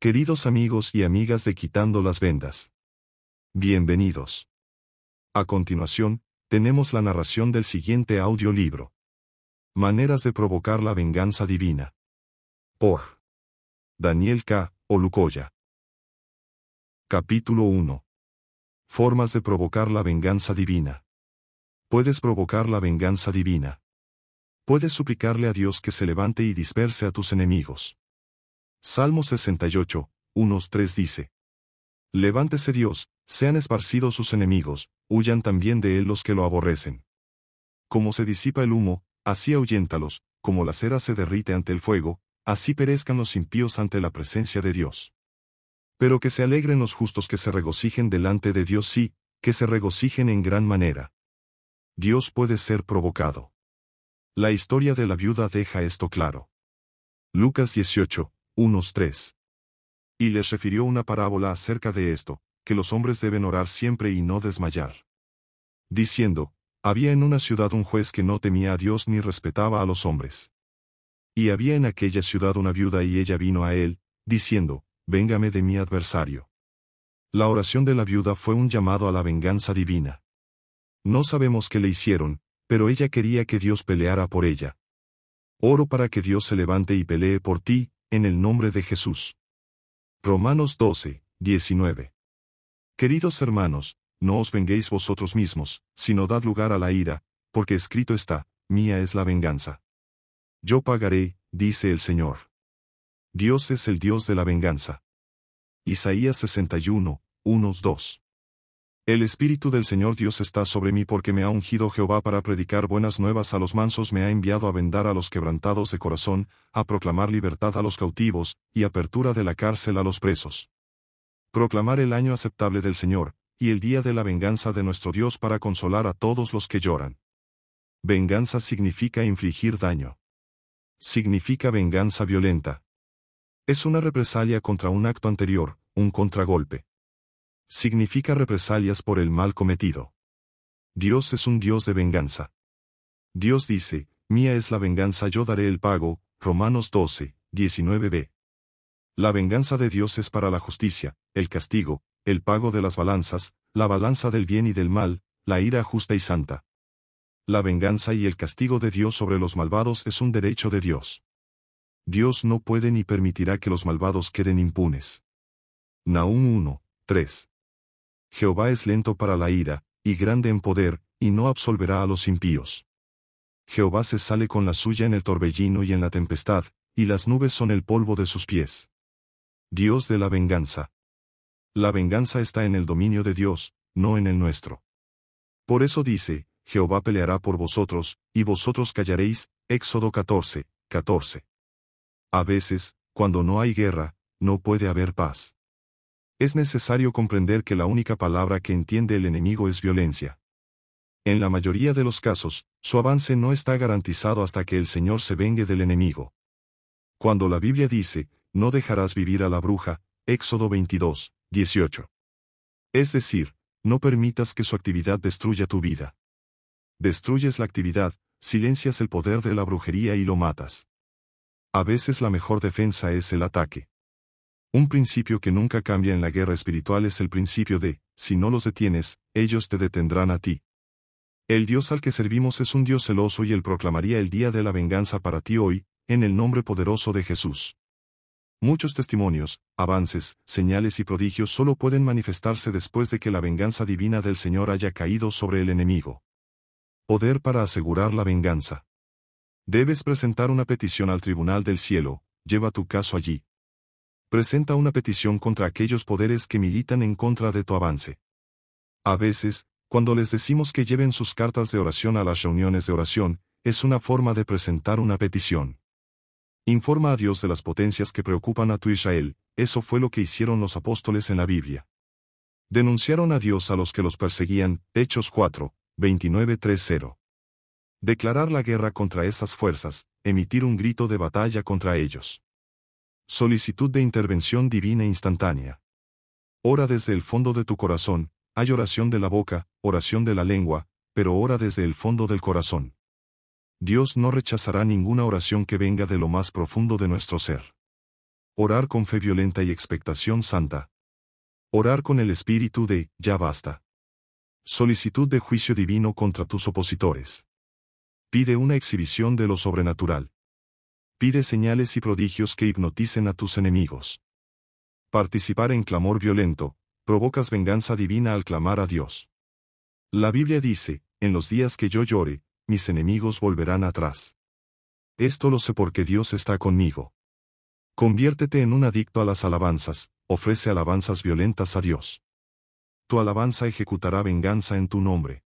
Queridos amigos y amigas de Quitando las Vendas. Bienvenidos. A continuación, tenemos la narración del siguiente audiolibro. Maneras de provocar la venganza divina. Por Daniel K. Olucoya. Capítulo 1. Formas de provocar la venganza divina. Puedes provocar la venganza divina. Puedes suplicarle a Dios que se levante y disperse a tus enemigos. Salmo 68, unos 3 dice, Levántese Dios, sean esparcidos sus enemigos, huyan también de él los que lo aborrecen. Como se disipa el humo, así ahuyéntalos, como la cera se derrite ante el fuego, así perezcan los impíos ante la presencia de Dios. Pero que se alegren los justos que se regocijen delante de Dios sí, que se regocijen en gran manera. Dios puede ser provocado. La historia de la viuda deja esto claro. Lucas 18, unos tres. Y les refirió una parábola acerca de esto, que los hombres deben orar siempre y no desmayar. Diciendo, había en una ciudad un juez que no temía a Dios ni respetaba a los hombres. Y había en aquella ciudad una viuda y ella vino a él, diciendo, Véngame de mi adversario. La oración de la viuda fue un llamado a la venganza divina. No sabemos qué le hicieron, pero ella quería que Dios peleara por ella. Oro para que Dios se levante y pelee por ti, en el nombre de Jesús. Romanos 12, 19. Queridos hermanos, no os venguéis vosotros mismos, sino dad lugar a la ira, porque escrito está, mía es la venganza. Yo pagaré, dice el Señor. Dios es el Dios de la venganza. Isaías 61, 1-2. El Espíritu del Señor Dios está sobre mí porque me ha ungido Jehová para predicar buenas nuevas a los mansos, me ha enviado a vendar a los quebrantados de corazón, a proclamar libertad a los cautivos, y apertura de la cárcel a los presos. Proclamar el año aceptable del Señor, y el día de la venganza de nuestro Dios para consolar a todos los que lloran. Venganza significa infligir daño. Significa venganza violenta. Es una represalia contra un acto anterior, un contragolpe significa represalias por el mal cometido. Dios es un Dios de venganza. Dios dice, Mía es la venganza, yo daré el pago, Romanos 12, 19b. La venganza de Dios es para la justicia, el castigo, el pago de las balanzas, la balanza del bien y del mal, la ira justa y santa. La venganza y el castigo de Dios sobre los malvados es un derecho de Dios. Dios no puede ni permitirá que los malvados queden impunes. Naúm 1, 3. Jehová es lento para la ira, y grande en poder, y no absolverá a los impíos. Jehová se sale con la suya en el torbellino y en la tempestad, y las nubes son el polvo de sus pies. Dios de la venganza. La venganza está en el dominio de Dios, no en el nuestro. Por eso dice, Jehová peleará por vosotros, y vosotros callaréis, Éxodo 14, 14. A veces, cuando no hay guerra, no puede haber paz es necesario comprender que la única palabra que entiende el enemigo es violencia. En la mayoría de los casos, su avance no está garantizado hasta que el Señor se vengue del enemigo. Cuando la Biblia dice, no dejarás vivir a la bruja, Éxodo 22, 18. Es decir, no permitas que su actividad destruya tu vida. Destruyes la actividad, silencias el poder de la brujería y lo matas. A veces la mejor defensa es el ataque. Un principio que nunca cambia en la guerra espiritual es el principio de, si no los detienes, ellos te detendrán a ti. El Dios al que servimos es un Dios celoso y él proclamaría el día de la venganza para ti hoy, en el nombre poderoso de Jesús. Muchos testimonios, avances, señales y prodigios solo pueden manifestarse después de que la venganza divina del Señor haya caído sobre el enemigo. Poder para asegurar la venganza. Debes presentar una petición al Tribunal del Cielo, lleva tu caso allí, presenta una petición contra aquellos poderes que militan en contra de tu avance. A veces, cuando les decimos que lleven sus cartas de oración a las reuniones de oración, es una forma de presentar una petición. Informa a Dios de las potencias que preocupan a tu Israel, eso fue lo que hicieron los apóstoles en la Biblia. Denunciaron a Dios a los que los perseguían, Hechos 4, 29-30. Declarar la guerra contra esas fuerzas, emitir un grito de batalla contra ellos. Solicitud de intervención divina e instantánea. Ora desde el fondo de tu corazón, hay oración de la boca, oración de la lengua, pero ora desde el fondo del corazón. Dios no rechazará ninguna oración que venga de lo más profundo de nuestro ser. Orar con fe violenta y expectación santa. Orar con el espíritu de, ya basta. Solicitud de juicio divino contra tus opositores. Pide una exhibición de lo sobrenatural pide señales y prodigios que hipnoticen a tus enemigos. Participar en clamor violento, provocas venganza divina al clamar a Dios. La Biblia dice, en los días que yo llore, mis enemigos volverán atrás. Esto lo sé porque Dios está conmigo. Conviértete en un adicto a las alabanzas, ofrece alabanzas violentas a Dios. Tu alabanza ejecutará venganza en tu nombre.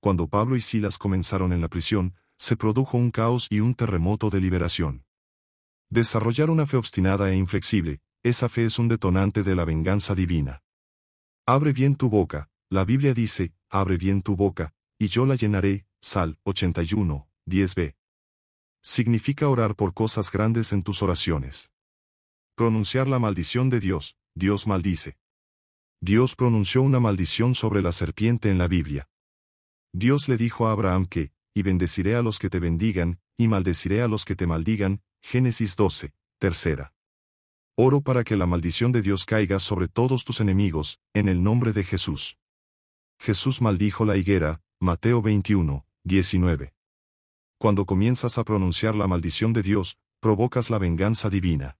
Cuando Pablo y Silas comenzaron en la prisión, se produjo un caos y un terremoto de liberación. Desarrollar una fe obstinada e inflexible, esa fe es un detonante de la venganza divina. Abre bien tu boca, la Biblia dice, abre bien tu boca, y yo la llenaré, Sal 81, 10b. Significa orar por cosas grandes en tus oraciones. Pronunciar la maldición de Dios, Dios maldice. Dios pronunció una maldición sobre la serpiente en la Biblia. Dios le dijo a Abraham que, y bendeciré a los que te bendigan, y maldeciré a los que te maldigan. Génesis 12, tercera. Oro para que la maldición de Dios caiga sobre todos tus enemigos, en el nombre de Jesús. Jesús maldijo la higuera, Mateo 21, 19. Cuando comienzas a pronunciar la maldición de Dios, provocas la venganza divina.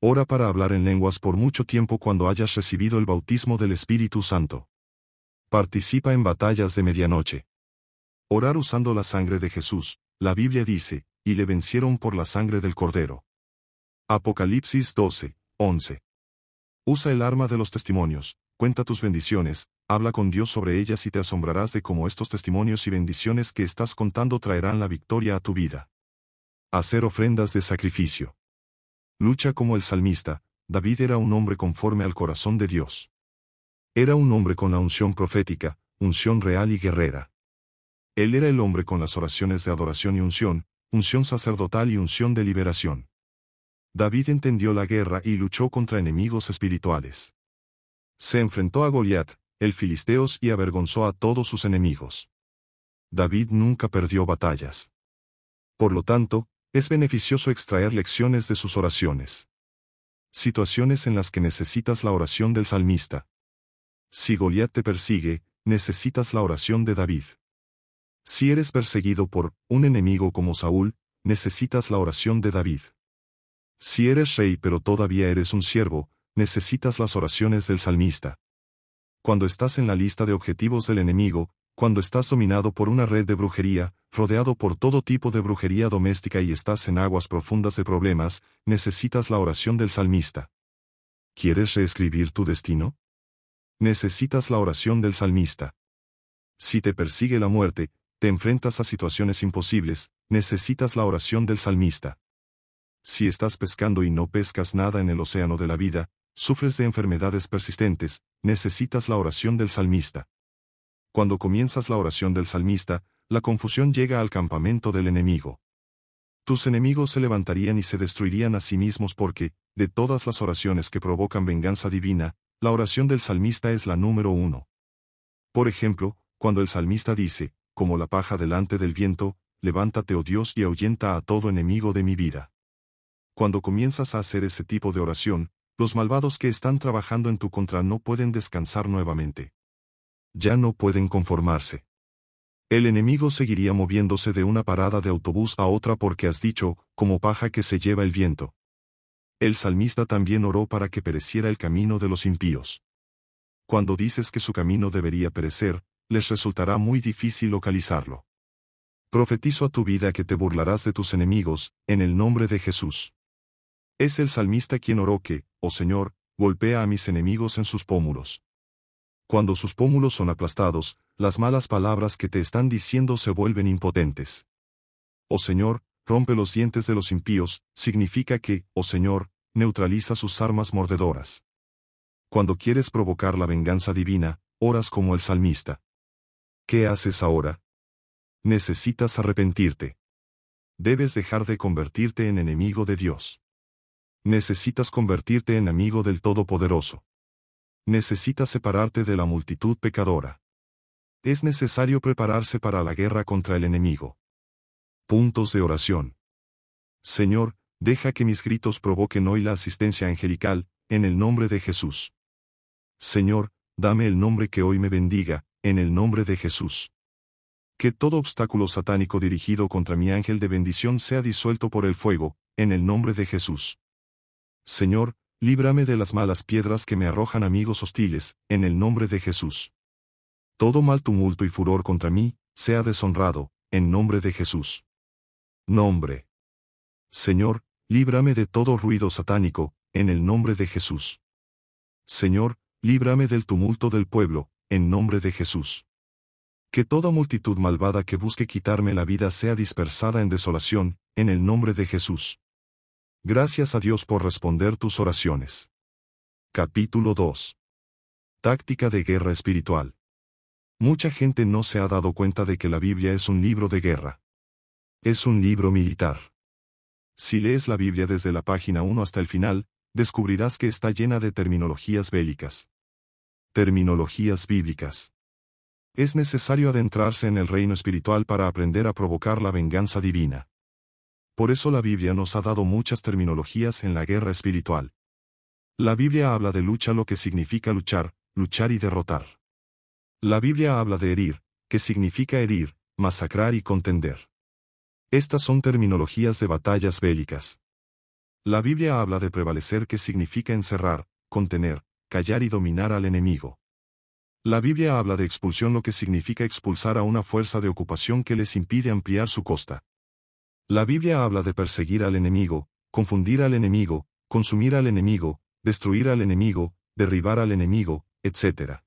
Ora para hablar en lenguas por mucho tiempo cuando hayas recibido el bautismo del Espíritu Santo. Participa en batallas de medianoche. Orar usando la sangre de Jesús, la Biblia dice, y le vencieron por la sangre del Cordero. Apocalipsis 12, 11. Usa el arma de los testimonios, cuenta tus bendiciones, habla con Dios sobre ellas y te asombrarás de cómo estos testimonios y bendiciones que estás contando traerán la victoria a tu vida. Hacer ofrendas de sacrificio. Lucha como el salmista, David era un hombre conforme al corazón de Dios. Era un hombre con la unción profética, unción real y guerrera. Él era el hombre con las oraciones de adoración y unción, unción sacerdotal y unción de liberación. David entendió la guerra y luchó contra enemigos espirituales. Se enfrentó a Goliat, el filisteos y avergonzó a todos sus enemigos. David nunca perdió batallas. Por lo tanto, es beneficioso extraer lecciones de sus oraciones. Situaciones en las que necesitas la oración del salmista. Si Goliat te persigue, necesitas la oración de David. Si eres perseguido por un enemigo como Saúl, necesitas la oración de David. Si eres rey pero todavía eres un siervo, necesitas las oraciones del salmista. Cuando estás en la lista de objetivos del enemigo, cuando estás dominado por una red de brujería, rodeado por todo tipo de brujería doméstica y estás en aguas profundas de problemas, necesitas la oración del salmista. ¿Quieres reescribir tu destino? Necesitas la oración del salmista. Si te persigue la muerte, te enfrentas a situaciones imposibles, necesitas la oración del salmista. Si estás pescando y no pescas nada en el océano de la vida, sufres de enfermedades persistentes, necesitas la oración del salmista. Cuando comienzas la oración del salmista, la confusión llega al campamento del enemigo. Tus enemigos se levantarían y se destruirían a sí mismos porque, de todas las oraciones que provocan venganza divina, la oración del salmista es la número uno. Por ejemplo, cuando el salmista dice, como la paja delante del viento, levántate, oh Dios, y ahuyenta a todo enemigo de mi vida. Cuando comienzas a hacer ese tipo de oración, los malvados que están trabajando en tu contra no pueden descansar nuevamente. Ya no pueden conformarse. El enemigo seguiría moviéndose de una parada de autobús a otra porque has dicho, como paja que se lleva el viento. El salmista también oró para que pereciera el camino de los impíos. Cuando dices que su camino debería perecer, les resultará muy difícil localizarlo. Profetizo a tu vida que te burlarás de tus enemigos, en el nombre de Jesús. Es el salmista quien oró que, oh Señor, golpea a mis enemigos en sus pómulos. Cuando sus pómulos son aplastados, las malas palabras que te están diciendo se vuelven impotentes. Oh Señor, rompe los dientes de los impíos, significa que, oh Señor, neutraliza sus armas mordedoras. Cuando quieres provocar la venganza divina, oras como el salmista. ¿Qué haces ahora? Necesitas arrepentirte. Debes dejar de convertirte en enemigo de Dios. Necesitas convertirte en amigo del Todopoderoso. Necesitas separarte de la multitud pecadora. Es necesario prepararse para la guerra contra el enemigo. Puntos de oración. Señor, deja que mis gritos provoquen hoy la asistencia angelical, en el nombre de Jesús. Señor, dame el nombre que hoy me bendiga, en el nombre de Jesús. Que todo obstáculo satánico dirigido contra mi ángel de bendición sea disuelto por el fuego, en el nombre de Jesús. Señor, líbrame de las malas piedras que me arrojan amigos hostiles, en el nombre de Jesús. Todo mal tumulto y furor contra mí, sea deshonrado, en nombre de Jesús. Nombre. Señor, líbrame de todo ruido satánico, en el nombre de Jesús. Señor, líbrame del tumulto del pueblo, en nombre de Jesús. Que toda multitud malvada que busque quitarme la vida sea dispersada en desolación, en el nombre de Jesús. Gracias a Dios por responder tus oraciones. Capítulo 2. Táctica de guerra espiritual. Mucha gente no se ha dado cuenta de que la Biblia es un libro de guerra. Es un libro militar. Si lees la Biblia desde la página 1 hasta el final, descubrirás que está llena de terminologías bélicas terminologías bíblicas. Es necesario adentrarse en el reino espiritual para aprender a provocar la venganza divina. Por eso la Biblia nos ha dado muchas terminologías en la guerra espiritual. La Biblia habla de lucha lo que significa luchar, luchar y derrotar. La Biblia habla de herir, que significa herir, masacrar y contender. Estas son terminologías de batallas bélicas. La Biblia habla de prevalecer que significa encerrar, contener, callar y dominar al enemigo. La Biblia habla de expulsión lo que significa expulsar a una fuerza de ocupación que les impide ampliar su costa. La Biblia habla de perseguir al enemigo, confundir al enemigo, consumir al enemigo, destruir al enemigo, derribar al enemigo, etc.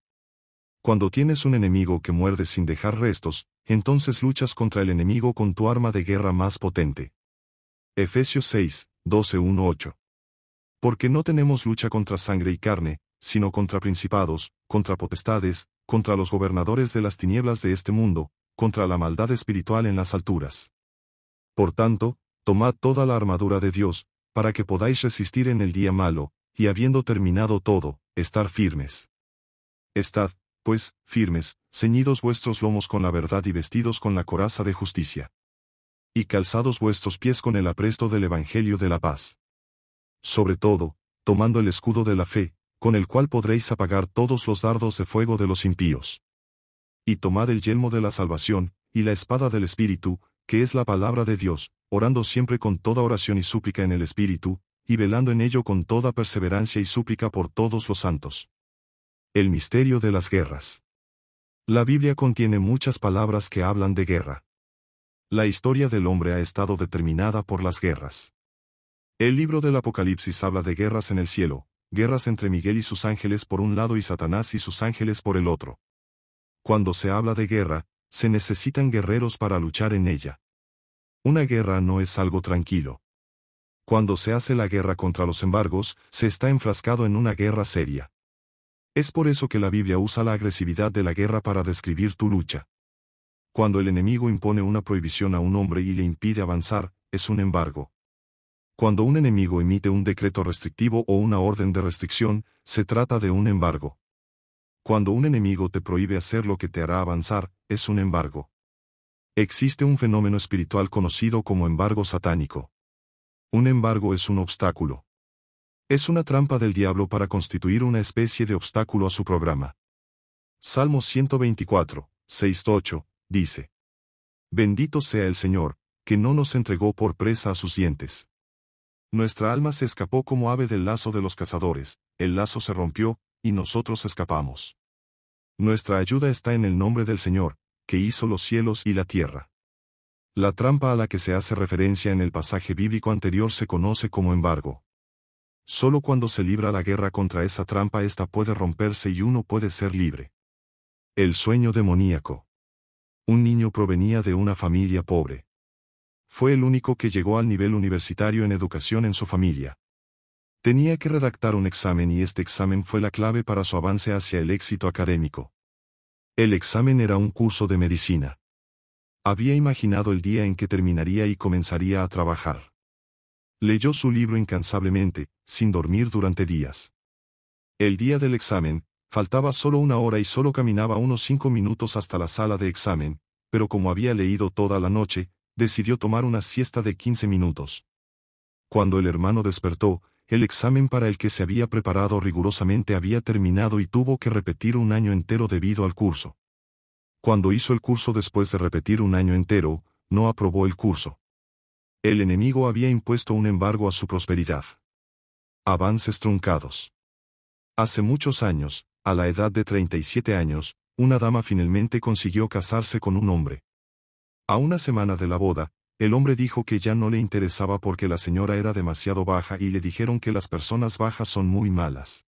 Cuando tienes un enemigo que muerde sin dejar restos, entonces luchas contra el enemigo con tu arma de guerra más potente. Efesios 6, 12 Porque no tenemos lucha contra sangre y carne, sino contra principados, contra potestades, contra los gobernadores de las tinieblas de este mundo, contra la maldad espiritual en las alturas. Por tanto, tomad toda la armadura de Dios, para que podáis resistir en el día malo, y habiendo terminado todo, estar firmes. Estad, pues, firmes, ceñidos vuestros lomos con la verdad y vestidos con la coraza de justicia. Y calzados vuestros pies con el apresto del Evangelio de la paz. Sobre todo, tomando el escudo de la fe, con el cual podréis apagar todos los dardos de fuego de los impíos. Y tomad el yelmo de la salvación, y la espada del Espíritu, que es la palabra de Dios, orando siempre con toda oración y súplica en el Espíritu, y velando en ello con toda perseverancia y súplica por todos los santos. El misterio de las guerras. La Biblia contiene muchas palabras que hablan de guerra. La historia del hombre ha estado determinada por las guerras. El libro del Apocalipsis habla de guerras en el cielo, guerras entre Miguel y sus ángeles por un lado y Satanás y sus ángeles por el otro. Cuando se habla de guerra, se necesitan guerreros para luchar en ella. Una guerra no es algo tranquilo. Cuando se hace la guerra contra los embargos, se está enfrascado en una guerra seria. Es por eso que la Biblia usa la agresividad de la guerra para describir tu lucha. Cuando el enemigo impone una prohibición a un hombre y le impide avanzar, es un embargo. Cuando un enemigo emite un decreto restrictivo o una orden de restricción, se trata de un embargo. Cuando un enemigo te prohíbe hacer lo que te hará avanzar, es un embargo. Existe un fenómeno espiritual conocido como embargo satánico. Un embargo es un obstáculo. Es una trampa del diablo para constituir una especie de obstáculo a su programa. Salmo 124, 6-8, dice. Bendito sea el Señor, que no nos entregó por presa a sus dientes nuestra alma se escapó como ave del lazo de los cazadores, el lazo se rompió, y nosotros escapamos. Nuestra ayuda está en el nombre del Señor, que hizo los cielos y la tierra. La trampa a la que se hace referencia en el pasaje bíblico anterior se conoce como embargo. Solo cuando se libra la guerra contra esa trampa ésta puede romperse y uno puede ser libre. El sueño demoníaco. Un niño provenía de una familia pobre fue el único que llegó al nivel universitario en educación en su familia. Tenía que redactar un examen y este examen fue la clave para su avance hacia el éxito académico. El examen era un curso de medicina. Había imaginado el día en que terminaría y comenzaría a trabajar. Leyó su libro incansablemente, sin dormir durante días. El día del examen, faltaba solo una hora y solo caminaba unos cinco minutos hasta la sala de examen, pero como había leído toda la noche, decidió tomar una siesta de 15 minutos. Cuando el hermano despertó, el examen para el que se había preparado rigurosamente había terminado y tuvo que repetir un año entero debido al curso. Cuando hizo el curso después de repetir un año entero, no aprobó el curso. El enemigo había impuesto un embargo a su prosperidad. Avances truncados. Hace muchos años, a la edad de 37 años, una dama finalmente consiguió casarse con un hombre, a una semana de la boda, el hombre dijo que ya no le interesaba porque la señora era demasiado baja y le dijeron que las personas bajas son muy malas.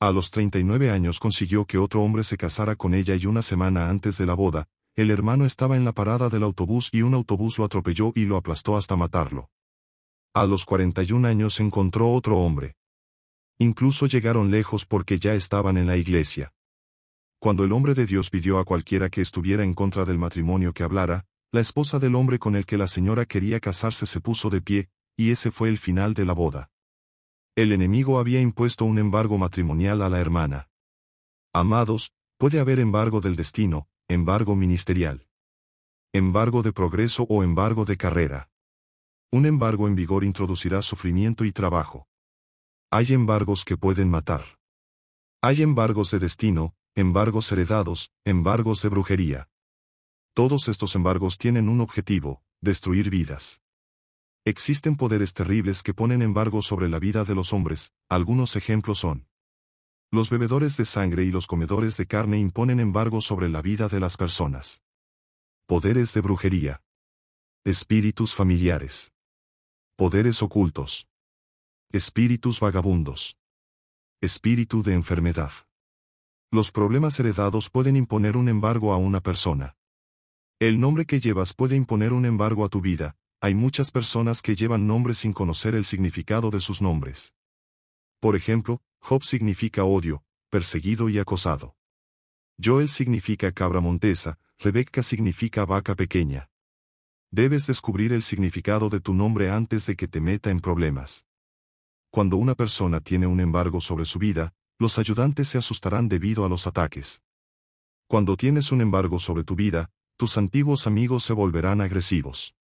A los 39 años consiguió que otro hombre se casara con ella y una semana antes de la boda, el hermano estaba en la parada del autobús y un autobús lo atropelló y lo aplastó hasta matarlo. A los 41 años encontró otro hombre. Incluso llegaron lejos porque ya estaban en la iglesia. Cuando el hombre de Dios pidió a cualquiera que estuviera en contra del matrimonio que hablara, la esposa del hombre con el que la señora quería casarse se puso de pie, y ese fue el final de la boda. El enemigo había impuesto un embargo matrimonial a la hermana. Amados, puede haber embargo del destino, embargo ministerial. Embargo de progreso o embargo de carrera. Un embargo en vigor introducirá sufrimiento y trabajo. Hay embargos que pueden matar. Hay embargos de destino, embargos heredados, embargos de brujería. Todos estos embargos tienen un objetivo, destruir vidas. Existen poderes terribles que ponen embargo sobre la vida de los hombres, algunos ejemplos son. Los bebedores de sangre y los comedores de carne imponen embargo sobre la vida de las personas. Poderes de brujería. Espíritus familiares. Poderes ocultos. Espíritus vagabundos. Espíritu de enfermedad. Los problemas heredados pueden imponer un embargo a una persona. El nombre que llevas puede imponer un embargo a tu vida. Hay muchas personas que llevan nombres sin conocer el significado de sus nombres. Por ejemplo, Job significa odio, perseguido y acosado. Joel significa cabra montesa, Rebecca significa vaca pequeña. Debes descubrir el significado de tu nombre antes de que te meta en problemas. Cuando una persona tiene un embargo sobre su vida, los ayudantes se asustarán debido a los ataques. Cuando tienes un embargo sobre tu vida, tus antiguos amigos se volverán agresivos.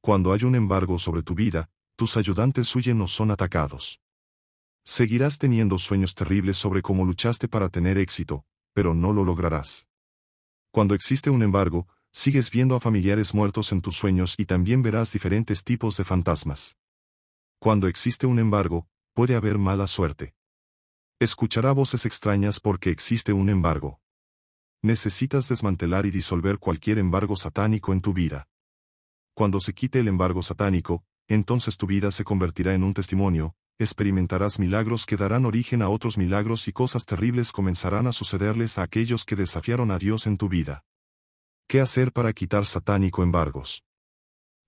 Cuando hay un embargo sobre tu vida, tus ayudantes huyen o son atacados. Seguirás teniendo sueños terribles sobre cómo luchaste para tener éxito, pero no lo lograrás. Cuando existe un embargo, sigues viendo a familiares muertos en tus sueños y también verás diferentes tipos de fantasmas. Cuando existe un embargo, puede haber mala suerte. Escuchará voces extrañas porque existe un embargo. Necesitas desmantelar y disolver cualquier embargo satánico en tu vida. Cuando se quite el embargo satánico, entonces tu vida se convertirá en un testimonio, experimentarás milagros que darán origen a otros milagros y cosas terribles comenzarán a sucederles a aquellos que desafiaron a Dios en tu vida. ¿Qué hacer para quitar satánico embargos?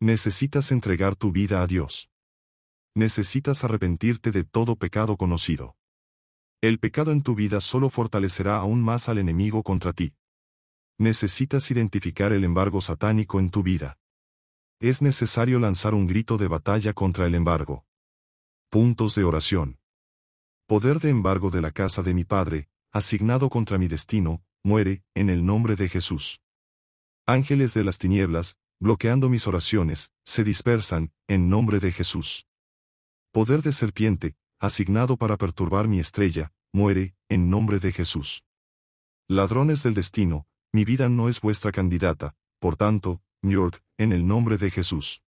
Necesitas entregar tu vida a Dios. Necesitas arrepentirte de todo pecado conocido. El pecado en tu vida solo fortalecerá aún más al enemigo contra ti. Necesitas identificar el embargo satánico en tu vida. Es necesario lanzar un grito de batalla contra el embargo. Puntos de oración. Poder de embargo de la casa de mi Padre, asignado contra mi destino, muere, en el nombre de Jesús. Ángeles de las tinieblas, bloqueando mis oraciones, se dispersan, en nombre de Jesús. Poder de serpiente, asignado para perturbar mi estrella, muere, en nombre de Jesús. Ladrones del destino, mi vida no es vuestra candidata, por tanto, Njord, en el nombre de Jesús.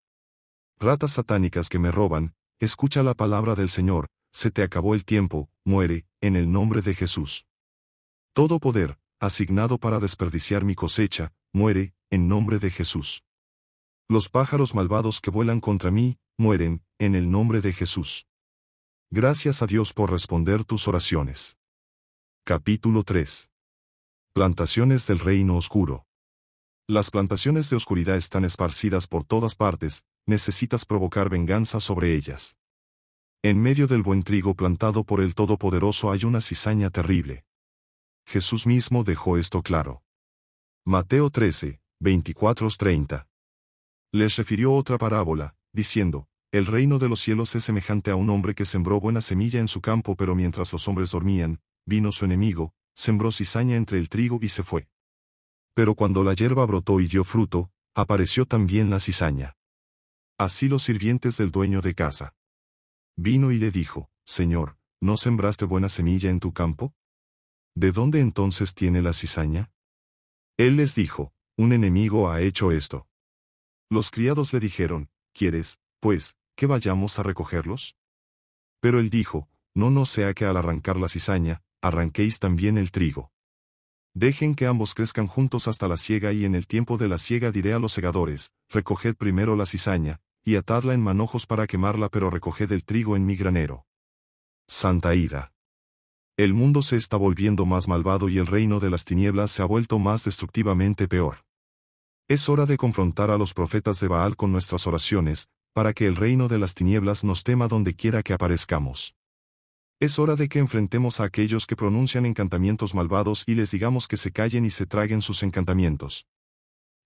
Ratas satánicas que me roban, escucha la palabra del Señor, se te acabó el tiempo, muere, en el nombre de Jesús. Todo poder, asignado para desperdiciar mi cosecha, muere, en nombre de Jesús. Los pájaros malvados que vuelan contra mí, mueren, en el nombre de Jesús. Gracias a Dios por responder tus oraciones. Capítulo 3. Plantaciones del reino oscuro. Las plantaciones de oscuridad están esparcidas por todas partes, necesitas provocar venganza sobre ellas. En medio del buen trigo plantado por el Todopoderoso hay una cizaña terrible. Jesús mismo dejó esto claro. Mateo 13, 24-30. Les refirió otra parábola, diciendo, el reino de los cielos es semejante a un hombre que sembró buena semilla en su campo, pero mientras los hombres dormían, vino su enemigo, sembró cizaña entre el trigo y se fue. Pero cuando la hierba brotó y dio fruto, apareció también la cizaña. Así los sirvientes del dueño de casa. Vino y le dijo, Señor, ¿no sembraste buena semilla en tu campo? ¿De dónde entonces tiene la cizaña? Él les dijo, un enemigo ha hecho esto. Los criados le dijeron, ¿quieres, pues, ¿que vayamos a recogerlos? Pero él dijo, No, no sea que al arrancar la cizaña, arranquéis también el trigo. Dejen que ambos crezcan juntos hasta la siega y en el tiempo de la siega diré a los segadores, recoged primero la cizaña, y atadla en manojos para quemarla pero recoged el trigo en mi granero. Santa ira. El mundo se está volviendo más malvado y el reino de las tinieblas se ha vuelto más destructivamente peor. Es hora de confrontar a los profetas de Baal con nuestras oraciones, para que el reino de las tinieblas nos tema donde quiera que aparezcamos. Es hora de que enfrentemos a aquellos que pronuncian encantamientos malvados y les digamos que se callen y se traguen sus encantamientos.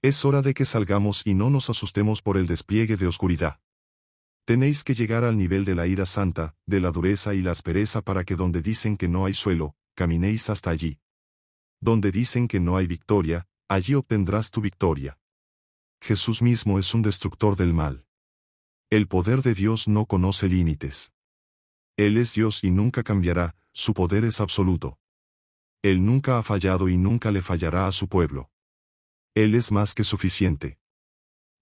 Es hora de que salgamos y no nos asustemos por el despliegue de oscuridad. Tenéis que llegar al nivel de la ira santa, de la dureza y la aspereza para que donde dicen que no hay suelo, caminéis hasta allí. Donde dicen que no hay victoria, allí obtendrás tu victoria. Jesús mismo es un destructor del mal. El poder de Dios no conoce límites. Él es Dios y nunca cambiará, su poder es absoluto. Él nunca ha fallado y nunca le fallará a su pueblo. Él es más que suficiente.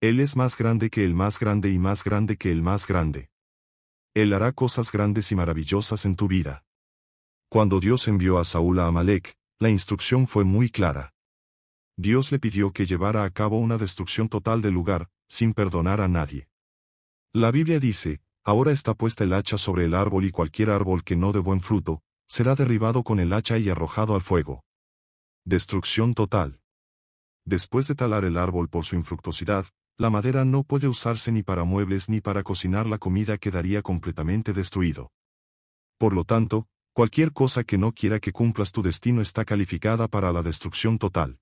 Él es más grande que el más grande y más grande que el más grande. Él hará cosas grandes y maravillosas en tu vida. Cuando Dios envió a Saúl a Amalek, la instrucción fue muy clara. Dios le pidió que llevara a cabo una destrucción total del lugar, sin perdonar a nadie. La Biblia dice, Ahora está puesta el hacha sobre el árbol y cualquier árbol que no dé buen fruto, será derribado con el hacha y arrojado al fuego. Destrucción total. Después de talar el árbol por su infructuosidad, la madera no puede usarse ni para muebles ni para cocinar la comida quedaría completamente destruido. Por lo tanto, cualquier cosa que no quiera que cumplas tu destino está calificada para la destrucción total.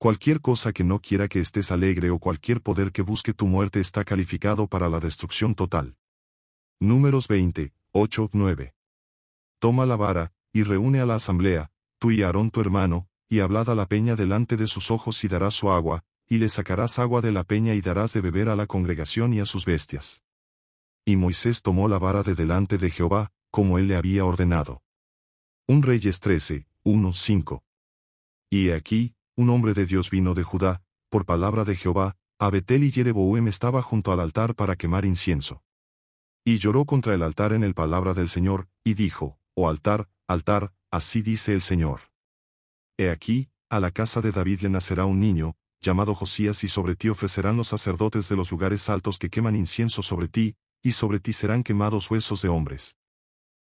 Cualquier cosa que no quiera que estés alegre o cualquier poder que busque tu muerte está calificado para la destrucción total. Números 20, 8, 9. Toma la vara, y reúne a la asamblea, tú y Aarón tu hermano, y hablad a la peña delante de sus ojos y darás su agua, y le sacarás agua de la peña y darás de beber a la congregación y a sus bestias. Y Moisés tomó la vara de delante de Jehová, como él le había ordenado. Un Reyes 13, 1, 5. Y aquí, un hombre de Dios vino de Judá, por palabra de Jehová, a Betel y Jereboem estaba junto al altar para quemar incienso. Y lloró contra el altar en el palabra del Señor, y dijo, Oh altar, altar, así dice el Señor. He aquí, a la casa de David le nacerá un niño, llamado Josías, y sobre ti ofrecerán los sacerdotes de los lugares altos que queman incienso sobre ti, y sobre ti serán quemados huesos de hombres.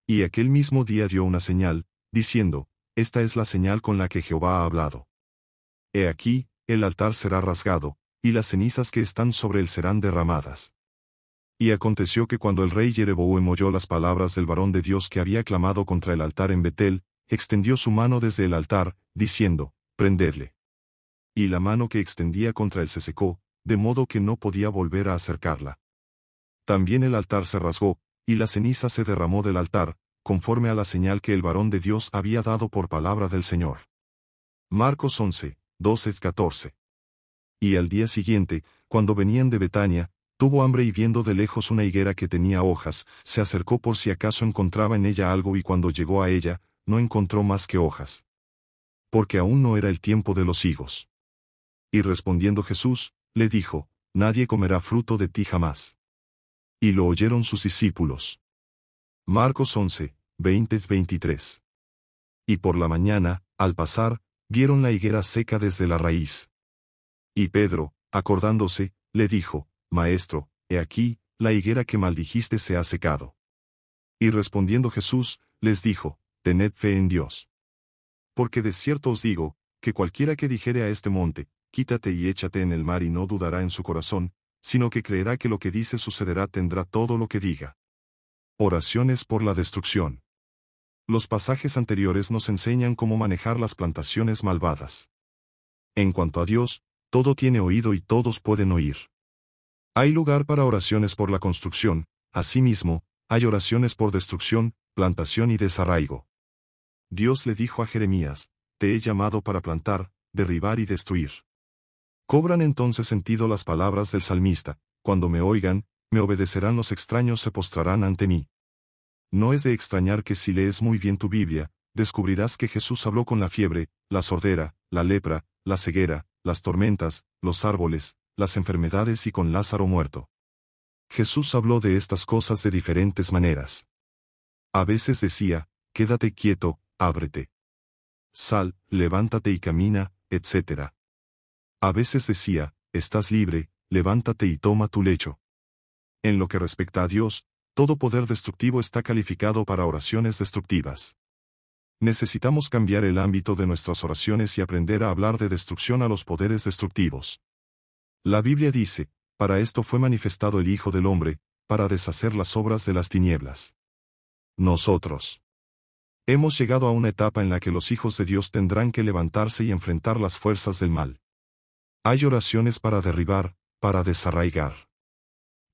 Y aquel mismo día dio una señal, diciendo, Esta es la señal con la que Jehová ha hablado. He aquí, el altar será rasgado, y las cenizas que están sobre él serán derramadas. Y aconteció que cuando el rey Jeroboam oyó las palabras del varón de Dios que había clamado contra el altar en Betel, extendió su mano desde el altar, diciendo, Prendedle. Y la mano que extendía contra él se secó, de modo que no podía volver a acercarla. También el altar se rasgó, y la ceniza se derramó del altar, conforme a la señal que el varón de Dios había dado por palabra del Señor. Marcos 11, 12 Y al día siguiente, cuando venían de Betania, tuvo hambre y viendo de lejos una higuera que tenía hojas, se acercó por si acaso encontraba en ella algo y cuando llegó a ella, no encontró más que hojas. Porque aún no era el tiempo de los higos. Y respondiendo Jesús, le dijo, Nadie comerá fruto de ti jamás. Y lo oyeron sus discípulos. Marcos 11, 20-23. Y por la mañana, al pasar, vieron la higuera seca desde la raíz. Y Pedro, acordándose, le dijo, Maestro, he aquí, la higuera que maldijiste se ha secado. Y respondiendo Jesús, les dijo, Tened fe en Dios. Porque de cierto os digo, que cualquiera que dijere a este monte, Quítate y échate en el mar y no dudará en su corazón, sino que creerá que lo que dice sucederá tendrá todo lo que diga. Oraciones por la destrucción. Los pasajes anteriores nos enseñan cómo manejar las plantaciones malvadas. En cuanto a Dios, todo tiene oído y todos pueden oír. Hay lugar para oraciones por la construcción, asimismo, hay oraciones por destrucción, plantación y desarraigo. Dios le dijo a Jeremías, Te he llamado para plantar, derribar y destruir. Cobran entonces sentido las palabras del salmista, Cuando me oigan, me obedecerán los extraños se postrarán ante mí. No es de extrañar que si lees muy bien tu Biblia, descubrirás que Jesús habló con la fiebre, la sordera, la lepra, la ceguera, las tormentas, los árboles, las enfermedades y con Lázaro muerto. Jesús habló de estas cosas de diferentes maneras. A veces decía, quédate quieto, ábrete. Sal, levántate y camina, etc. A veces decía, estás libre, levántate y toma tu lecho. En lo que respecta a Dios, todo poder destructivo está calificado para oraciones destructivas. Necesitamos cambiar el ámbito de nuestras oraciones y aprender a hablar de destrucción a los poderes destructivos. La Biblia dice, para esto fue manifestado el Hijo del Hombre, para deshacer las obras de las tinieblas. Nosotros. Hemos llegado a una etapa en la que los hijos de Dios tendrán que levantarse y enfrentar las fuerzas del mal. Hay oraciones para derribar, para desarraigar.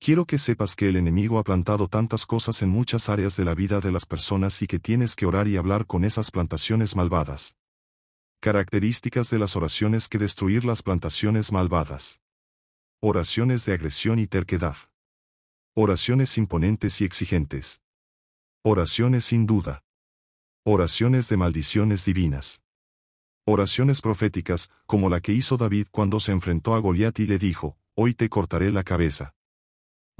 Quiero que sepas que el enemigo ha plantado tantas cosas en muchas áreas de la vida de las personas y que tienes que orar y hablar con esas plantaciones malvadas. Características de las oraciones que destruir las plantaciones malvadas. Oraciones de agresión y terquedad. Oraciones imponentes y exigentes. Oraciones sin duda. Oraciones de maldiciones divinas. Oraciones proféticas, como la que hizo David cuando se enfrentó a Goliat y le dijo, Hoy te cortaré la cabeza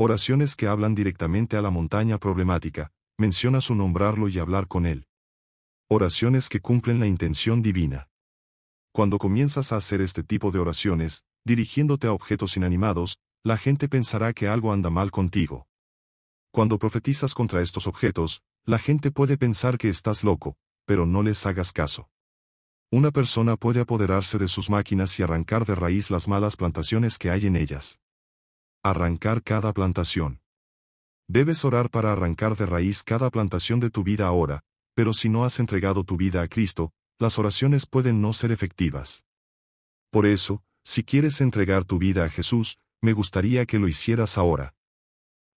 oraciones que hablan directamente a la montaña problemática, menciona su nombrarlo y hablar con él. Oraciones que cumplen la intención divina. Cuando comienzas a hacer este tipo de oraciones, dirigiéndote a objetos inanimados, la gente pensará que algo anda mal contigo. Cuando profetizas contra estos objetos, la gente puede pensar que estás loco, pero no les hagas caso. Una persona puede apoderarse de sus máquinas y arrancar de raíz las malas plantaciones que hay en ellas. Arrancar cada plantación. Debes orar para arrancar de raíz cada plantación de tu vida ahora, pero si no has entregado tu vida a Cristo, las oraciones pueden no ser efectivas. Por eso, si quieres entregar tu vida a Jesús, me gustaría que lo hicieras ahora.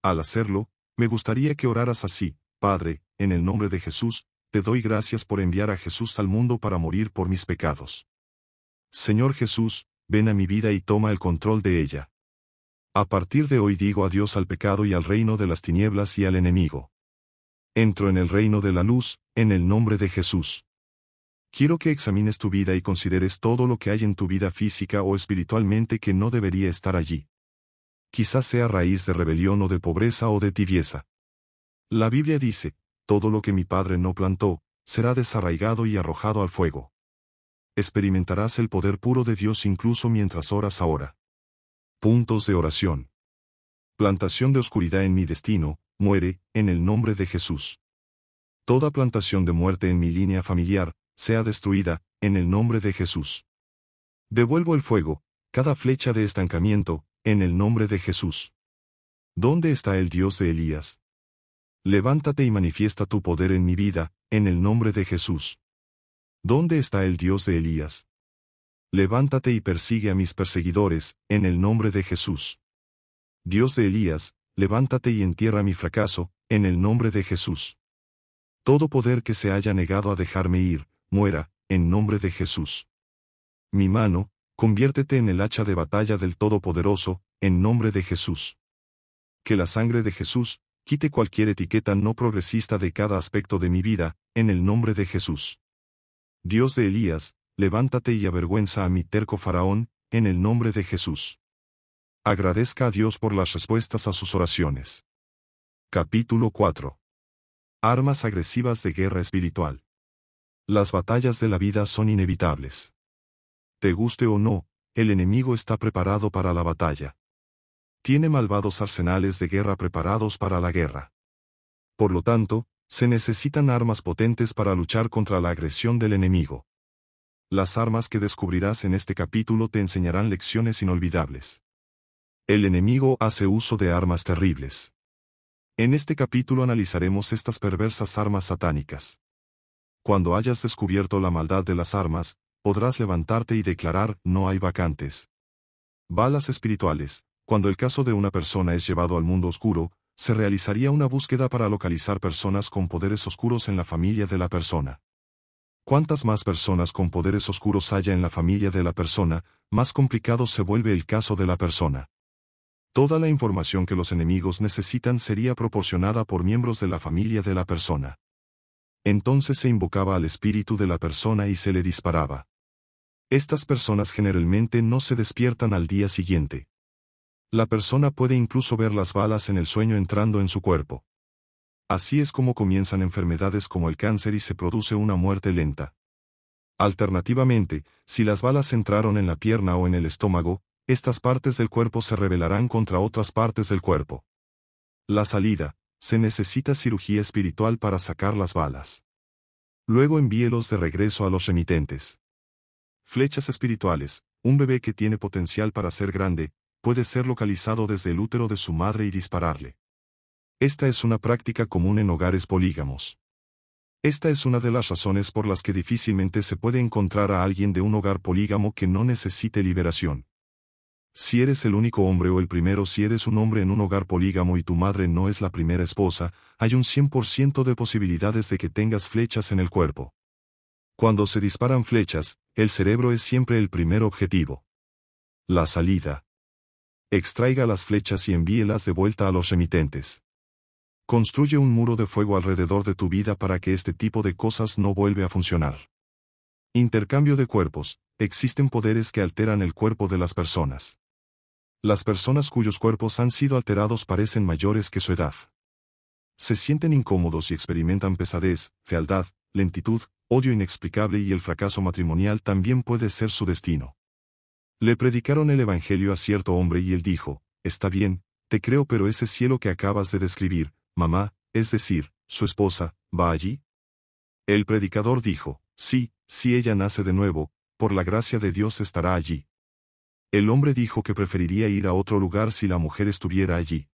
Al hacerlo, me gustaría que oraras así, Padre, en el nombre de Jesús, te doy gracias por enviar a Jesús al mundo para morir por mis pecados. Señor Jesús, ven a mi vida y toma el control de ella. A partir de hoy digo adiós al pecado y al reino de las tinieblas y al enemigo. Entro en el reino de la luz, en el nombre de Jesús. Quiero que examines tu vida y consideres todo lo que hay en tu vida física o espiritualmente que no debería estar allí. Quizás sea raíz de rebelión o de pobreza o de tibieza. La Biblia dice, todo lo que mi Padre no plantó, será desarraigado y arrojado al fuego. Experimentarás el poder puro de Dios incluso mientras oras ahora. Puntos de oración. Plantación de oscuridad en mi destino, muere, en el nombre de Jesús. Toda plantación de muerte en mi línea familiar, sea destruida, en el nombre de Jesús. Devuelvo el fuego, cada flecha de estancamiento, en el nombre de Jesús. ¿Dónde está el Dios de Elías? Levántate y manifiesta tu poder en mi vida, en el nombre de Jesús. ¿Dónde está el Dios de Elías? levántate y persigue a mis perseguidores, en el nombre de Jesús. Dios de Elías, levántate y entierra mi fracaso, en el nombre de Jesús. Todo poder que se haya negado a dejarme ir, muera, en nombre de Jesús. Mi mano, conviértete en el hacha de batalla del Todopoderoso, en nombre de Jesús. Que la sangre de Jesús, quite cualquier etiqueta no progresista de cada aspecto de mi vida, en el nombre de Jesús. Dios de Elías, levántate y avergüenza a mi terco faraón, en el nombre de Jesús. Agradezca a Dios por las respuestas a sus oraciones. Capítulo 4. Armas agresivas de guerra espiritual. Las batallas de la vida son inevitables. Te guste o no, el enemigo está preparado para la batalla. Tiene malvados arsenales de guerra preparados para la guerra. Por lo tanto, se necesitan armas potentes para luchar contra la agresión del enemigo. Las armas que descubrirás en este capítulo te enseñarán lecciones inolvidables. El enemigo hace uso de armas terribles. En este capítulo analizaremos estas perversas armas satánicas. Cuando hayas descubierto la maldad de las armas, podrás levantarte y declarar, no hay vacantes. Balas espirituales. Cuando el caso de una persona es llevado al mundo oscuro, se realizaría una búsqueda para localizar personas con poderes oscuros en la familia de la persona. Cuantas más personas con poderes oscuros haya en la familia de la persona, más complicado se vuelve el caso de la persona. Toda la información que los enemigos necesitan sería proporcionada por miembros de la familia de la persona. Entonces se invocaba al espíritu de la persona y se le disparaba. Estas personas generalmente no se despiertan al día siguiente. La persona puede incluso ver las balas en el sueño entrando en su cuerpo. Así es como comienzan enfermedades como el cáncer y se produce una muerte lenta. Alternativamente, si las balas entraron en la pierna o en el estómago, estas partes del cuerpo se rebelarán contra otras partes del cuerpo. La salida, se necesita cirugía espiritual para sacar las balas. Luego envíelos de regreso a los remitentes. Flechas espirituales, un bebé que tiene potencial para ser grande, puede ser localizado desde el útero de su madre y dispararle. Esta es una práctica común en hogares polígamos. Esta es una de las razones por las que difícilmente se puede encontrar a alguien de un hogar polígamo que no necesite liberación. Si eres el único hombre o el primero si eres un hombre en un hogar polígamo y tu madre no es la primera esposa, hay un 100% de posibilidades de que tengas flechas en el cuerpo. Cuando se disparan flechas, el cerebro es siempre el primer objetivo. La salida. Extraiga las flechas y envíelas de vuelta a los remitentes. Construye un muro de fuego alrededor de tu vida para que este tipo de cosas no vuelva a funcionar. Intercambio de cuerpos. Existen poderes que alteran el cuerpo de las personas. Las personas cuyos cuerpos han sido alterados parecen mayores que su edad. Se sienten incómodos y experimentan pesadez, fealdad, lentitud, odio inexplicable y el fracaso matrimonial también puede ser su destino. Le predicaron el Evangelio a cierto hombre y él dijo, Está bien, te creo pero ese cielo que acabas de describir, mamá, es decir, su esposa, va allí? El predicador dijo, sí, si ella nace de nuevo, por la gracia de Dios estará allí. El hombre dijo que preferiría ir a otro lugar si la mujer estuviera allí.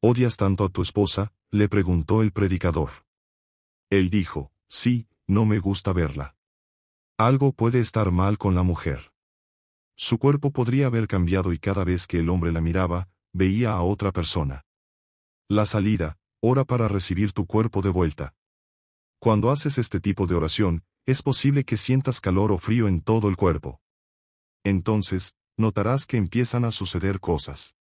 ¿Odias tanto a tu esposa? le preguntó el predicador. Él dijo, sí, no me gusta verla. Algo puede estar mal con la mujer. Su cuerpo podría haber cambiado y cada vez que el hombre la miraba, veía a otra persona. La salida, hora para recibir tu cuerpo de vuelta. Cuando haces este tipo de oración, es posible que sientas calor o frío en todo el cuerpo. Entonces, notarás que empiezan a suceder cosas.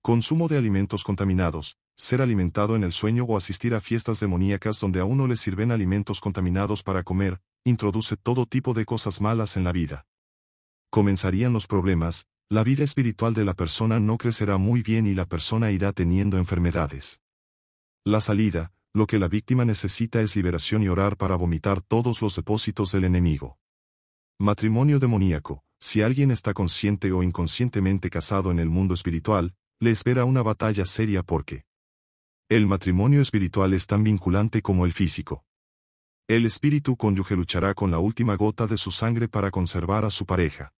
Consumo de alimentos contaminados, ser alimentado en el sueño o asistir a fiestas demoníacas donde a uno le sirven alimentos contaminados para comer, introduce todo tipo de cosas malas en la vida. Comenzarían los problemas, la vida espiritual de la persona no crecerá muy bien y la persona irá teniendo enfermedades. La salida, lo que la víctima necesita es liberación y orar para vomitar todos los depósitos del enemigo. Matrimonio demoníaco. Si alguien está consciente o inconscientemente casado en el mundo espiritual, le espera una batalla seria porque el matrimonio espiritual es tan vinculante como el físico. El espíritu cónyuge luchará con la última gota de su sangre para conservar a su pareja.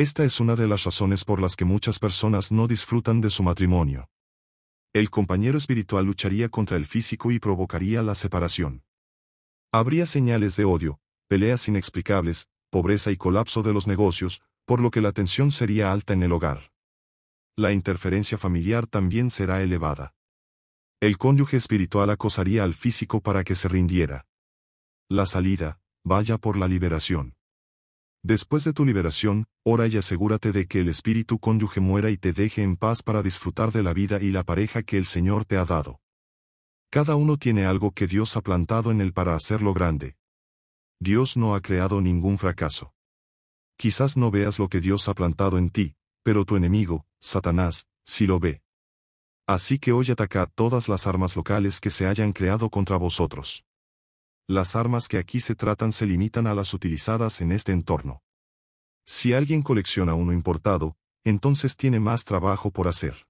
Esta es una de las razones por las que muchas personas no disfrutan de su matrimonio. El compañero espiritual lucharía contra el físico y provocaría la separación. Habría señales de odio, peleas inexplicables, pobreza y colapso de los negocios, por lo que la tensión sería alta en el hogar. La interferencia familiar también será elevada. El cónyuge espiritual acosaría al físico para que se rindiera. La salida, vaya por la liberación. Después de tu liberación, ora y asegúrate de que el espíritu cónyuge muera y te deje en paz para disfrutar de la vida y la pareja que el Señor te ha dado. Cada uno tiene algo que Dios ha plantado en él para hacerlo grande. Dios no ha creado ningún fracaso. Quizás no veas lo que Dios ha plantado en ti, pero tu enemigo, Satanás, sí lo ve. Así que hoy ataca todas las armas locales que se hayan creado contra vosotros las armas que aquí se tratan se limitan a las utilizadas en este entorno. Si alguien colecciona uno importado, entonces tiene más trabajo por hacer.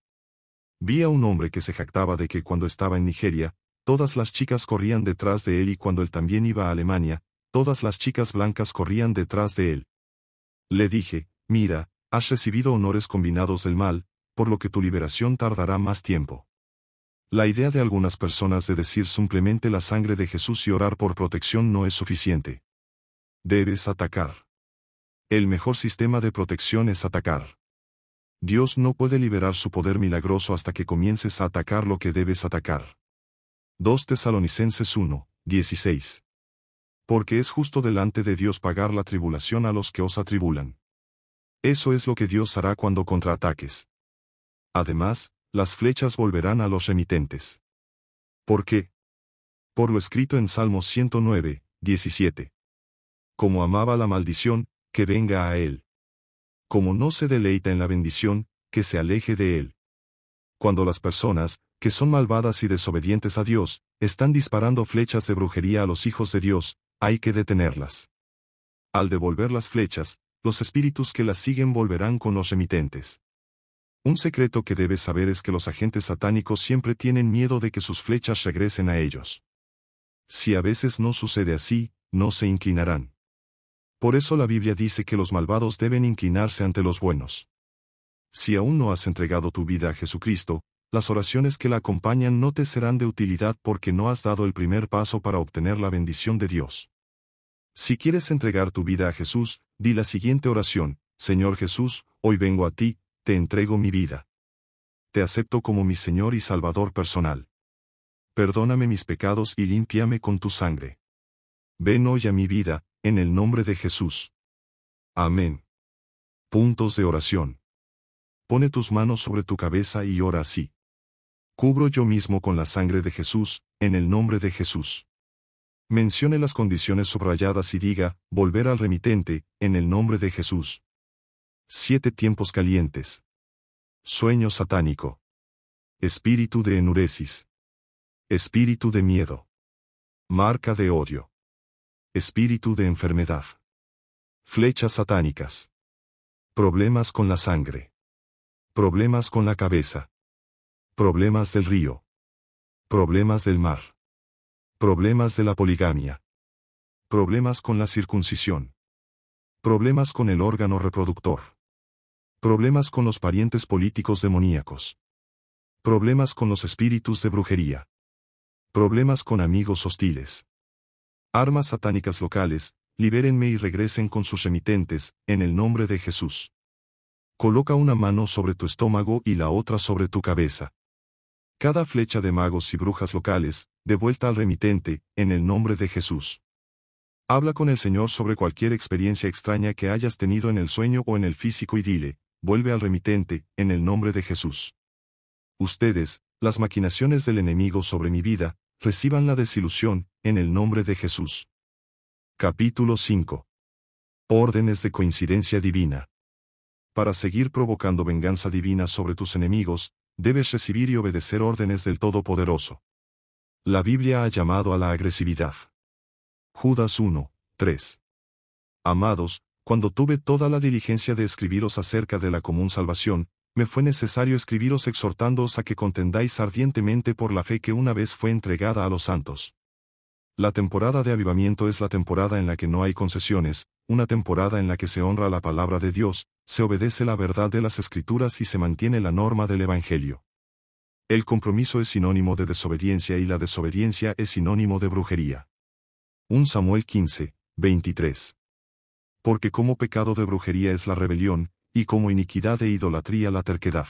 Vi a un hombre que se jactaba de que cuando estaba en Nigeria, todas las chicas corrían detrás de él y cuando él también iba a Alemania, todas las chicas blancas corrían detrás de él. Le dije, mira, has recibido honores combinados del mal, por lo que tu liberación tardará más tiempo. La idea de algunas personas de decir simplemente la sangre de Jesús y orar por protección no es suficiente. Debes atacar. El mejor sistema de protección es atacar. Dios no puede liberar su poder milagroso hasta que comiences a atacar lo que debes atacar. 2 Tesalonicenses 1, 16. Porque es justo delante de Dios pagar la tribulación a los que os atribulan. Eso es lo que Dios hará cuando contraataques. Además, las flechas volverán a los remitentes. ¿Por qué? Por lo escrito en Salmos 109, 17. Como amaba la maldición, que venga a él. Como no se deleita en la bendición, que se aleje de él. Cuando las personas, que son malvadas y desobedientes a Dios, están disparando flechas de brujería a los hijos de Dios, hay que detenerlas. Al devolver las flechas, los espíritus que las siguen volverán con los remitentes. Un secreto que debes saber es que los agentes satánicos siempre tienen miedo de que sus flechas regresen a ellos. Si a veces no sucede así, no se inclinarán. Por eso la Biblia dice que los malvados deben inclinarse ante los buenos. Si aún no has entregado tu vida a Jesucristo, las oraciones que la acompañan no te serán de utilidad porque no has dado el primer paso para obtener la bendición de Dios. Si quieres entregar tu vida a Jesús, di la siguiente oración, Señor Jesús, hoy vengo a ti, te entrego mi vida. Te acepto como mi Señor y Salvador personal. Perdóname mis pecados y límpiame con tu sangre. Ven hoy a mi vida, en el nombre de Jesús. Amén. Puntos de oración. Pone tus manos sobre tu cabeza y ora así. Cubro yo mismo con la sangre de Jesús, en el nombre de Jesús. Mencione las condiciones subrayadas y diga, volver al remitente, en el nombre de Jesús. Siete tiempos calientes. Sueño satánico. Espíritu de enuresis. Espíritu de miedo. Marca de odio. Espíritu de enfermedad. Flechas satánicas. Problemas con la sangre. Problemas con la cabeza. Problemas del río. Problemas del mar. Problemas de la poligamia. Problemas con la circuncisión. Problemas con el órgano reproductor. Problemas con los parientes políticos demoníacos. Problemas con los espíritus de brujería. Problemas con amigos hostiles. Armas satánicas locales, libérenme y regresen con sus remitentes, en el nombre de Jesús. Coloca una mano sobre tu estómago y la otra sobre tu cabeza. Cada flecha de magos y brujas locales, devuelta al remitente, en el nombre de Jesús. Habla con el Señor sobre cualquier experiencia extraña que hayas tenido en el sueño o en el físico y dile, vuelve al remitente, en el nombre de Jesús. Ustedes, las maquinaciones del enemigo sobre mi vida, reciban la desilusión, en el nombre de Jesús. Capítulo 5. Órdenes de coincidencia divina. Para seguir provocando venganza divina sobre tus enemigos, debes recibir y obedecer órdenes del Todopoderoso. La Biblia ha llamado a la agresividad. Judas 1, 3. Amados, cuando tuve toda la diligencia de escribiros acerca de la común salvación, me fue necesario escribiros exhortándoos a que contendáis ardientemente por la fe que una vez fue entregada a los santos. La temporada de avivamiento es la temporada en la que no hay concesiones, una temporada en la que se honra la palabra de Dios, se obedece la verdad de las escrituras y se mantiene la norma del Evangelio. El compromiso es sinónimo de desobediencia y la desobediencia es sinónimo de brujería. 1 Samuel 15, 23 porque como pecado de brujería es la rebelión, y como iniquidad e idolatría la terquedad.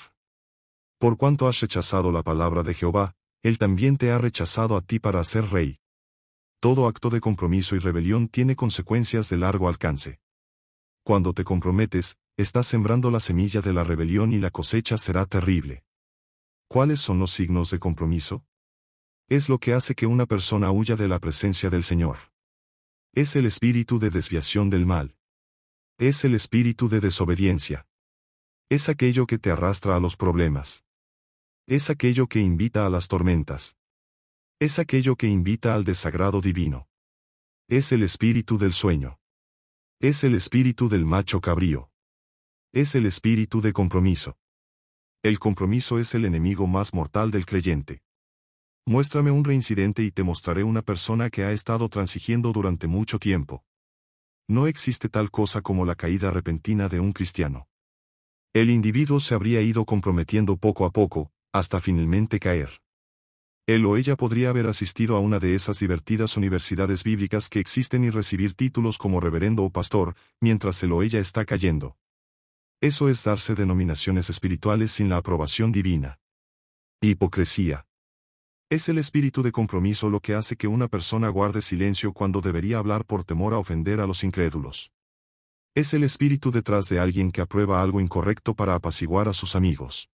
Por cuanto has rechazado la palabra de Jehová, Él también te ha rechazado a ti para ser rey. Todo acto de compromiso y rebelión tiene consecuencias de largo alcance. Cuando te comprometes, estás sembrando la semilla de la rebelión y la cosecha será terrible. ¿Cuáles son los signos de compromiso? Es lo que hace que una persona huya de la presencia del Señor. Es el espíritu de desviación del mal. Es el espíritu de desobediencia. Es aquello que te arrastra a los problemas. Es aquello que invita a las tormentas. Es aquello que invita al desagrado divino. Es el espíritu del sueño. Es el espíritu del macho cabrío. Es el espíritu de compromiso. El compromiso es el enemigo más mortal del creyente. Muéstrame un reincidente y te mostraré una persona que ha estado transigiendo durante mucho tiempo no existe tal cosa como la caída repentina de un cristiano. El individuo se habría ido comprometiendo poco a poco, hasta finalmente caer. Él o ella podría haber asistido a una de esas divertidas universidades bíblicas que existen y recibir títulos como reverendo o pastor, mientras él o ella está cayendo. Eso es darse denominaciones espirituales sin la aprobación divina. Hipocresía. Es el espíritu de compromiso lo que hace que una persona guarde silencio cuando debería hablar por temor a ofender a los incrédulos. Es el espíritu detrás de alguien que aprueba algo incorrecto para apaciguar a sus amigos.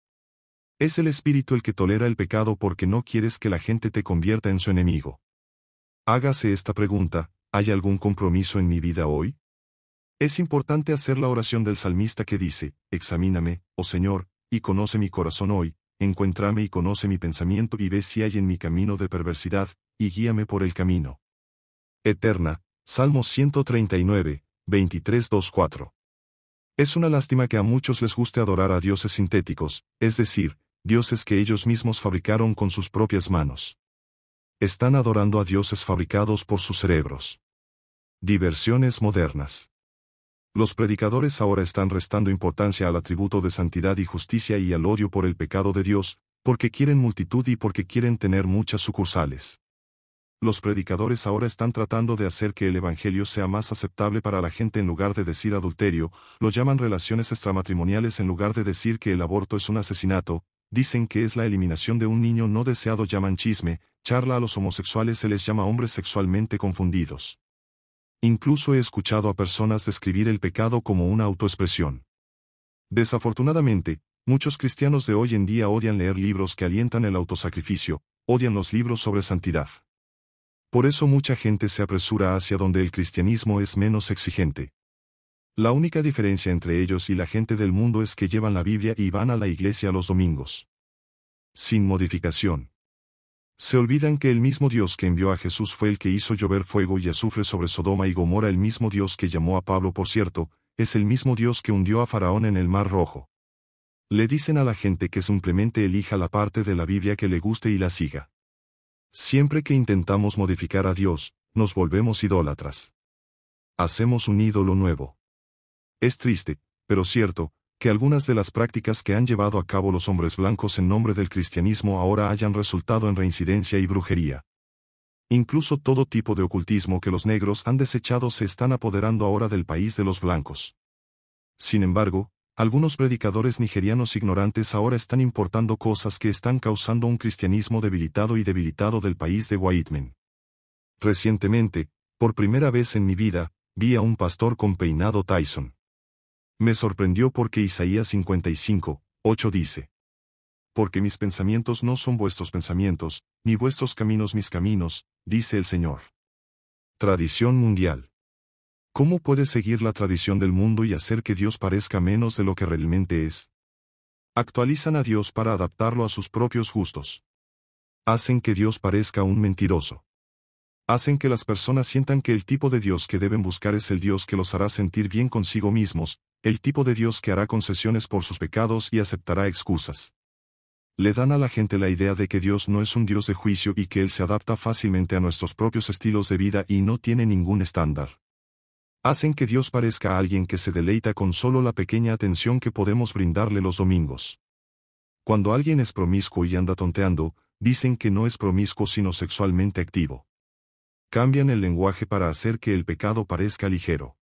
Es el espíritu el que tolera el pecado porque no quieres que la gente te convierta en su enemigo. Hágase esta pregunta, ¿hay algún compromiso en mi vida hoy? Es importante hacer la oración del salmista que dice, Examíname, oh Señor, y conoce mi corazón hoy, encuéntrame y conoce mi pensamiento y ve si hay en mi camino de perversidad, y guíame por el camino. Eterna, Salmo 139, 23-24. Es una lástima que a muchos les guste adorar a dioses sintéticos, es decir, dioses que ellos mismos fabricaron con sus propias manos. Están adorando a dioses fabricados por sus cerebros. Diversiones modernas. Los predicadores ahora están restando importancia al atributo de santidad y justicia y al odio por el pecado de Dios, porque quieren multitud y porque quieren tener muchas sucursales. Los predicadores ahora están tratando de hacer que el Evangelio sea más aceptable para la gente en lugar de decir adulterio, lo llaman relaciones extramatrimoniales en lugar de decir que el aborto es un asesinato, dicen que es la eliminación de un niño no deseado llaman chisme, charla a los homosexuales se les llama hombres sexualmente confundidos. Incluso he escuchado a personas describir el pecado como una autoexpresión. Desafortunadamente, muchos cristianos de hoy en día odian leer libros que alientan el autosacrificio, odian los libros sobre santidad. Por eso mucha gente se apresura hacia donde el cristianismo es menos exigente. La única diferencia entre ellos y la gente del mundo es que llevan la Biblia y van a la iglesia los domingos. Sin modificación. Se olvidan que el mismo Dios que envió a Jesús fue el que hizo llover fuego y azufre sobre Sodoma y Gomorra, el mismo Dios que llamó a Pablo, por cierto, es el mismo Dios que hundió a Faraón en el Mar Rojo. Le dicen a la gente que simplemente elija la parte de la Biblia que le guste y la siga. Siempre que intentamos modificar a Dios, nos volvemos idólatras. Hacemos un ídolo nuevo. Es triste, pero cierto, que algunas de las prácticas que han llevado a cabo los hombres blancos en nombre del cristianismo ahora hayan resultado en reincidencia y brujería. Incluso todo tipo de ocultismo que los negros han desechado se están apoderando ahora del país de los blancos. Sin embargo, algunos predicadores nigerianos ignorantes ahora están importando cosas que están causando un cristianismo debilitado y debilitado del país de Whitman. Recientemente, por primera vez en mi vida, vi a un pastor con peinado Tyson. Me sorprendió porque Isaías 55, 8 dice, Porque mis pensamientos no son vuestros pensamientos, ni vuestros caminos mis caminos, dice el Señor. Tradición mundial. ¿Cómo puede seguir la tradición del mundo y hacer que Dios parezca menos de lo que realmente es? Actualizan a Dios para adaptarlo a sus propios gustos. Hacen que Dios parezca un mentiroso hacen que las personas sientan que el tipo de Dios que deben buscar es el Dios que los hará sentir bien consigo mismos, el tipo de Dios que hará concesiones por sus pecados y aceptará excusas. Le dan a la gente la idea de que Dios no es un Dios de juicio y que Él se adapta fácilmente a nuestros propios estilos de vida y no tiene ningún estándar. Hacen que Dios parezca a alguien que se deleita con solo la pequeña atención que podemos brindarle los domingos. Cuando alguien es promiscuo y anda tonteando, dicen que no es promiscuo sino sexualmente activo cambian el lenguaje para hacer que el pecado parezca ligero.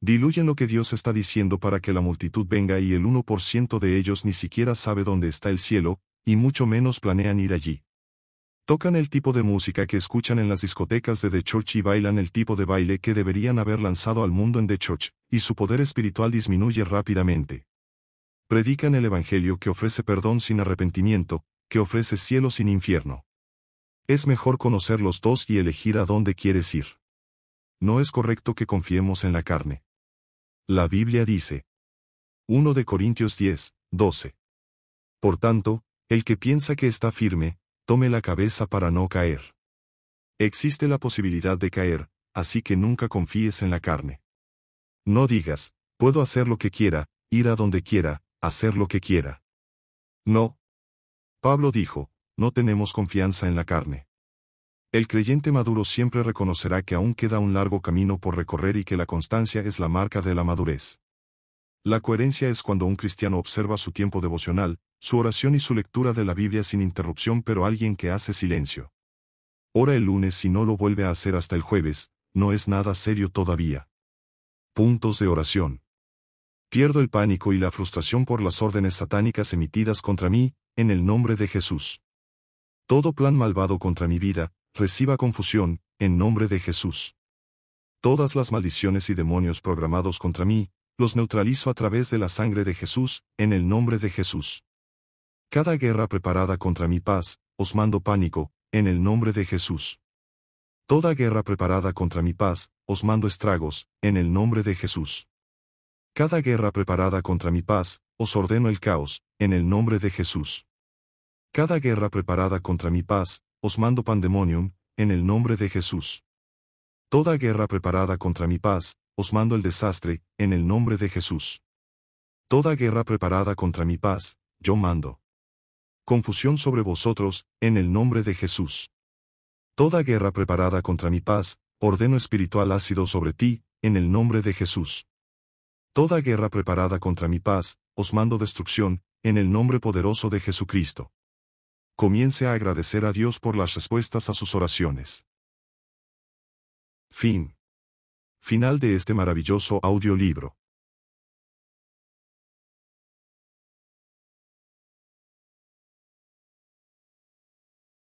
Diluyen lo que Dios está diciendo para que la multitud venga y el 1% de ellos ni siquiera sabe dónde está el cielo, y mucho menos planean ir allí. Tocan el tipo de música que escuchan en las discotecas de The Church y bailan el tipo de baile que deberían haber lanzado al mundo en The Church, y su poder espiritual disminuye rápidamente. Predican el Evangelio que ofrece perdón sin arrepentimiento, que ofrece cielo sin infierno. Es mejor conocer los dos y elegir a dónde quieres ir. No es correcto que confiemos en la carne. La Biblia dice. 1 de Corintios 10, 12. Por tanto, el que piensa que está firme, tome la cabeza para no caer. Existe la posibilidad de caer, así que nunca confíes en la carne. No digas, puedo hacer lo que quiera, ir a donde quiera, hacer lo que quiera. No. Pablo dijo, no tenemos confianza en la carne. El creyente maduro siempre reconocerá que aún queda un largo camino por recorrer y que la constancia es la marca de la madurez. La coherencia es cuando un cristiano observa su tiempo devocional, su oración y su lectura de la Biblia sin interrupción pero alguien que hace silencio. Ora el lunes y no lo vuelve a hacer hasta el jueves, no es nada serio todavía. Puntos de oración. Pierdo el pánico y la frustración por las órdenes satánicas emitidas contra mí, en el nombre de Jesús todo plan malvado contra mi vida, reciba confusión, en nombre de Jesús. Todas las maldiciones y demonios programados contra mí, los neutralizo a través de la sangre de Jesús, en el nombre de Jesús. Cada guerra preparada contra mi paz, os mando pánico, en el nombre de Jesús. Toda guerra preparada contra mi paz, os mando estragos, en el nombre de Jesús. Cada guerra preparada contra mi paz, os ordeno el caos, en el nombre de Jesús. Cada guerra preparada contra mi paz, os mando pandemonium, en el nombre de Jesús. Toda guerra preparada contra mi paz, os mando el desastre, en el nombre de Jesús. Toda guerra preparada contra mi paz, yo mando. Confusión sobre vosotros, en el nombre de Jesús. Toda guerra preparada contra mi paz, ordeno espiritual ácido sobre ti, en el nombre de Jesús. Toda guerra preparada contra mi paz, os mando destrucción, en el nombre poderoso de Jesucristo comience a agradecer a Dios por las respuestas a sus oraciones. Fin. Final de este maravilloso audiolibro.